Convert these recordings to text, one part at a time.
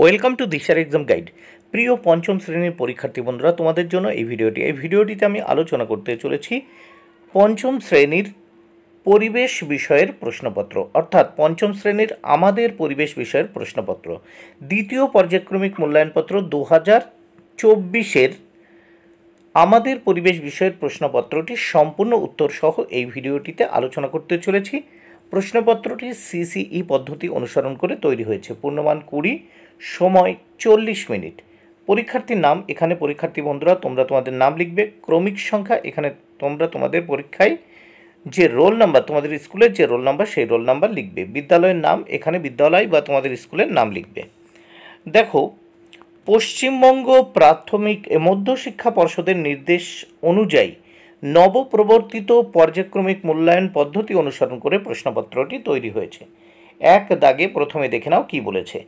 welcome to দিশার exam guide প্রিয় পঞ্চম শ্রেণীর পরীক্ষার্থী বন্ধুরা তোমাদের জন্য এই ভিডিওটি এই ভিডিওটিতে আমি আলোচনা করতে চলেছি পঞ্চম শ্রেণীর পরিবেশ বিষয়ের প্রশ্নপত্র অর্থাৎ পঞ্চম শ্রেণীর আমাদের পরিবেশ বিষয়ের প্রশ্নপত্র দ্বিতীয় পর্যায়ক্রমিক মূল্যায়নপত্র দু হাজার চব্বিশের আমাদের পরিবেশ বিষয়ের প্রশ্নপত্রটি সম্পূর্ণ উত্তরসহ এই ভিডিওটিতে আলোচনা করতে চলেছি প্রশ্নপত্রটি সিসিই পদ্ধতি অনুসরণ করে তৈরি হয়েছে পূর্ণমান কুড়ি সময় চল্লিশ মিনিট পরীক্ষার্থীর নাম এখানে পরীক্ষার্থী বন্ধুরা তোমরা তোমাদের নাম লিখবে ক্রমিক সংখ্যা এখানে তোমরা তোমাদের পরীক্ষায় যে রোল নাম্বার তোমাদের স্কুলের যে রোল নাম্বার সেই রোল নাম্বার লিখবে বিদ্যালয়ের নাম এখানে বিদ্যালয় বা তোমাদের স্কুলের নাম লিখবে দেখো পশ্চিমবঙ্গ প্রাথমিক মধ্যশিক্ষা পর্ষদের নির্দেশ অনুযায়ী নবপ্রবর্তিত পর্যায়ক্রমিক মূল্যায়ন পদ্ধতি অনুসরণ করে প্রশ্নপত্রটি তৈরি হয়েছে এক দাগে প্রথমে দেখে নাও কি বলেছে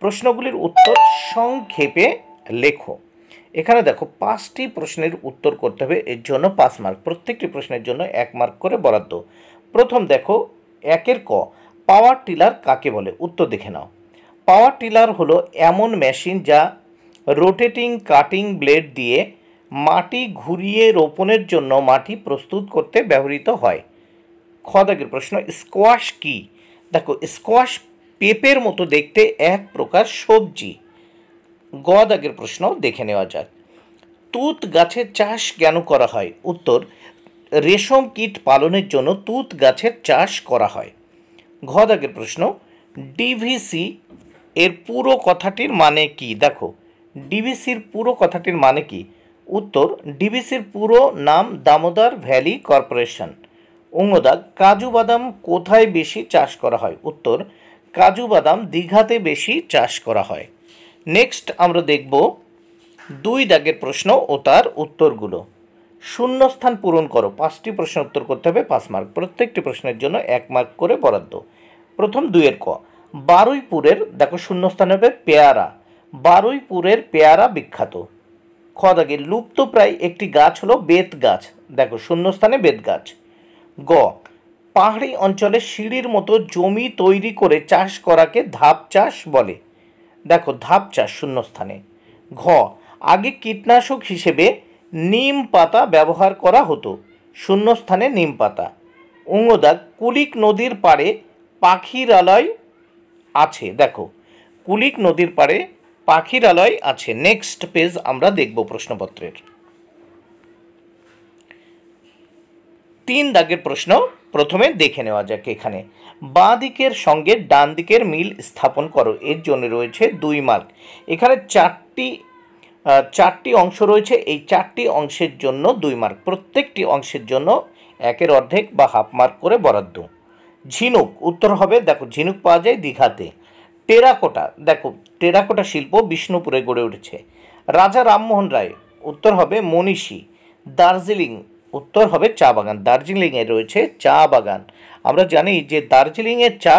প্রশ্নগুলির উত্তর সংক্ষেপে লেখো এখানে দেখো পাঁচটি প্রশ্নের উত্তর করতে হবে এর জন্য পাঁচ মার্ক প্রত্যেকটি প্রশ্নের জন্য এক মার্ক করে বরাদ্দ প্রথম দেখো একের ক পাওয়ার টিলার কাকে বলে উত্তর দেখে নাও পাওয়ার টিলার হলো এমন মেশিন যা রোটেটিং কাটিং ব্লেড দিয়ে মাটি ঘুরিয়ে রোপণের জন্য মাটি প্রস্তুত করতে ব্যবহৃত হয় খদাগের প্রশ্ন স্কোয়াশ কি দেখো স্কোয়াশ পেঁপের মতো দেখতে এক প্রকার সবজি গদাগের প্রশ্ন দেখে নেওয়া যাক তুত গাছের চাষ কেন করা হয় উত্তর রেশম কীট পালনের জন্য তুত গাছের চাষ করা হয় ঘদাগের প্রশ্ন ডিভিসি এর পুরো কথাটির মানে কি দেখো ডিভিসির পুরো কথাটির মানে কি উত্তর ডিবিসির পুরো নাম দামোদার ভ্যালি কর্পোরেশন অঙ্গদাগ কাজু বাদাম কোথায় বেশি চাষ করা হয় উত্তর কাজু বাদাম দীঘাতে বেশি চাষ করা হয় নেক্সট আমরা দেখব দুই দাগের প্রশ্ন ও তার উত্তরগুলো শূন্যস্থান পূরণ করো পাঁচটি প্রশ্ন উত্তর করতে হবে পাঁচ মার্ক প্রত্যেকটি প্রশ্নের জন্য এক মার্ক করে বরাদ্দ প্রথম দুইয়ের ক বারুইপুরের দেখো শূন্যস্থান হবে পেয়ারা বারুইপুরের পেয়ারা বিখ্যাত খ দাগে লুপ্তপ্রায় একটি গাছ হলো বেত গাছ দেখো শূন্যস্থানে বেত গাছ গ পাহাড়ি অঞ্চলে সিঁড়ির মতো জমি তৈরি করে চাষ করাকে ধাপ চাষ বলে দেখো ধাপ চাষ শূন্যস্থানে ঘ আগে কীটনাশক হিসেবে নিম পাতা ব্যবহার করা হতো শূন্যস্থানে নিম পাতা উঙ্গদাগ কুলিক নদীর পাড়ে পাখিরালয় আছে দেখো কুলিক নদীর পাড়ে পাখিরালয় আছে নেক্সট পেজ আমরা দেখব প্রশ্নপত্রের তিন দাগের প্রশ্ন প্রথমে দেখে নেওয়া যাক এখানে বাঁ দিকের সঙ্গে ডান দিকের মিল স্থাপন করো এর জন্য রয়েছে দুই মার্ক এখানে চারটি চারটি অংশ রয়েছে এই চারটি অংশের জন্য দুই মার্ক প্রত্যেকটি অংশের জন্য একের অর্ধেক বা হাফ মার্ক করে বরাদ্দ ঝিনুক উত্তর হবে দেখো ঝিনুক পাওয়া যায় দীঘাতে টেরাকোটা দেখো টেরাকোটা শিল্প বিষ্ণুপুরে গড়ে উঠেছে রাজা রামমোহন রায় উত্তর হবে মনীষী দার্জিলিং উত্তর হবে চা বাগান দার্জিলিংয়ে রয়েছে চা বাগান আমরা জানি যে দার্জিলিংয়ের চা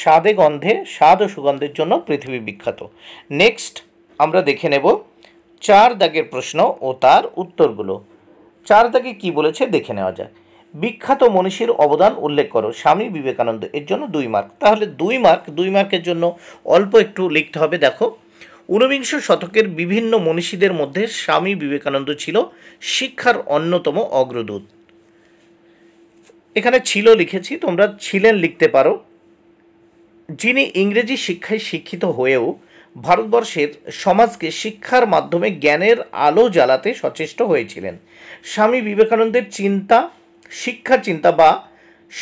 স্বাদে গন্ধে স্বাদ ও সুগন্ধের জন্য পৃথিবী বিখ্যাত নেক্সট আমরা দেখে নেব চার দাগের প্রশ্ন ও তার উত্তরগুলো চার দাগে কি বলেছে দেখে নেওয়া যায় বিখ্যাত মনীষীর অবদান উল্লেখ করো স্বামী বিবেকানন্দ এর জন্য দুই মার্ক তাহলে দুই মার্ক দুই মার্কের জন্য অল্প একটু লিখতে হবে দেখো ঊনবিংশ শতকের বিভিন্ন মনীষীদের মধ্যে স্বামী বিবেকানন্দ ছিল শিক্ষার অন্যতম অগ্রদূত এখানে ছিল লিখেছি তোমরা ছিলেন লিখতে পারো যিনি ইংরেজি শিক্ষায় শিক্ষিত হয়েও ভারতবর্ষের সমাজকে শিক্ষার মাধ্যমে জ্ঞানের আলো জ্বালাতে সচেষ্ট হয়েছিলেন স্বামী বিবেকানন্দের চিন্তা শিক্ষা চিন্তা বা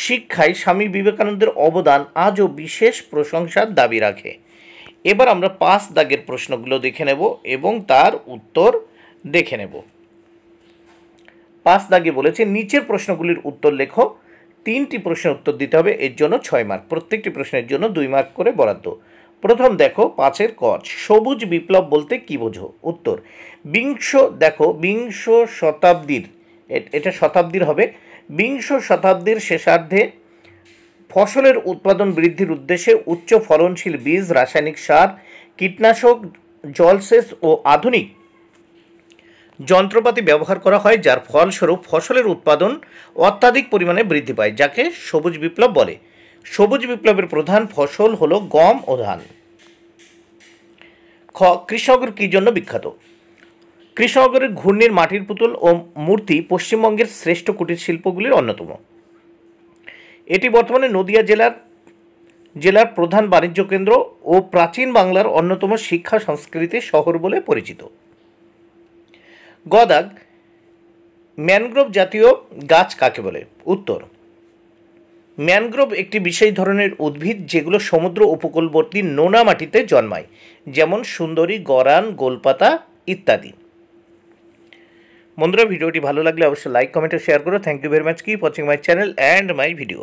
শিক্ষায় স্বামী বিবেকানন্দের অবদান আজও বিশেষ প্রশংসার দাবি রাখে এবার আমরা পাঁচ দাগের প্রশ্নগুলো দেখে নেব এবং তার উত্তর দেখে নেব পাঁচ দাগে বলেছে নিচের প্রশ্নগুলির উত্তর লেখো তিনটি প্রশ্নের উত্তর দিতে হবে এর জন্য ছয় মার্ক প্রত্যেকটি প্রশ্নের জন্য দুই মার্ক করে বরাদ্দ প্রথম দেখো পাঁচের কচ সবুজ বিপ্লব বলতে কি বোঝো উত্তর বিংশ দেখো বিংশ শতাব্দীর এটা শতাব্দীর হবে বিংশ শতাব্দীর শেষার্ধে ফসলের উৎপাদন বৃদ্ধির উদ্দেশ্যে উচ্চ ফলনশীল বীজ রাসায়নিক সার কীটনাশক জলসেচ ও আধুনিক যন্ত্রপাতি ব্যবহার করা হয় যার ফলস্বরূপ ফসলের উৎপাদন অত্যাধিক পরিমাণে বৃদ্ধি পায় যাকে সবুজ বিপ্লব বলে সবুজ বিপ্লবের প্রধান ফসল হলো গম ও ধান খ কৃষকের কী জন্য বিখ্যাত কৃষ্ণনগরের ঘূর্ণির মাটির পুতুল ও মূর্তি পশ্চিমবঙ্গের শ্রেষ্ঠ কুটির শিল্পগুলির অন্যতম এটি বর্তমানে নদিয়া জেলার জেলার প্রধান বাণিজ্য কেন্দ্র ও প্রাচীন বাংলার অন্যতম শিক্ষা সংস্কৃতির শহর বলে পরিচিত গদাগ ম্যানগ্রোভ জাতীয় গাছ কাকে বলে উত্তর ম্যানগ্রোভ একটি বিশেষ ধরনের উদ্ভিদ যেগুলো সমুদ্র উপকূলবর্তী নোনা মাটিতে জন্মায় যেমন সুন্দরী গরান গোলপাতা ইত্যাদি বন্ধুরা ভিডিওটি ভালো লাগলে অবশ্যই লাইক কমেন্ট শেয়ার করো থ্যাংক ইউ ভেরি মাচ কি watching my channel and my video